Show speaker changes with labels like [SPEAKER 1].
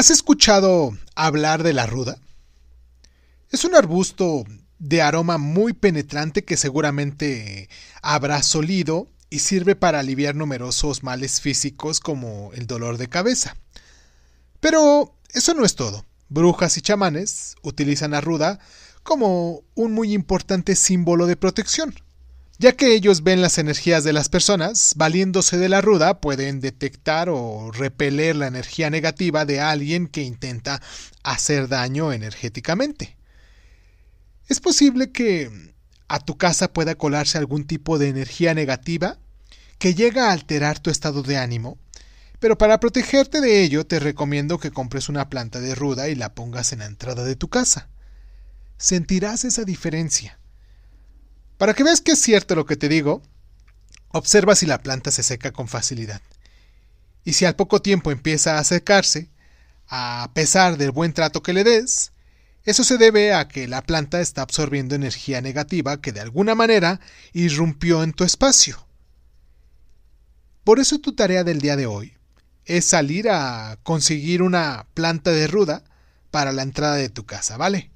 [SPEAKER 1] ¿Has escuchado hablar de la ruda? Es un arbusto de aroma muy penetrante que seguramente habrá solido y sirve para aliviar numerosos males físicos como el dolor de cabeza. Pero eso no es todo. Brujas y chamanes utilizan la ruda como un muy importante símbolo de protección ya que ellos ven las energías de las personas, valiéndose de la ruda pueden detectar o repeler la energía negativa de alguien que intenta hacer daño energéticamente. Es posible que a tu casa pueda colarse algún tipo de energía negativa que llega a alterar tu estado de ánimo, pero para protegerte de ello te recomiendo que compres una planta de ruda y la pongas en la entrada de tu casa. Sentirás esa diferencia. Para que veas que es cierto lo que te digo, observa si la planta se seca con facilidad. Y si al poco tiempo empieza a secarse, a pesar del buen trato que le des, eso se debe a que la planta está absorbiendo energía negativa que de alguna manera irrumpió en tu espacio. Por eso tu tarea del día de hoy es salir a conseguir una planta de ruda para la entrada de tu casa, ¿vale?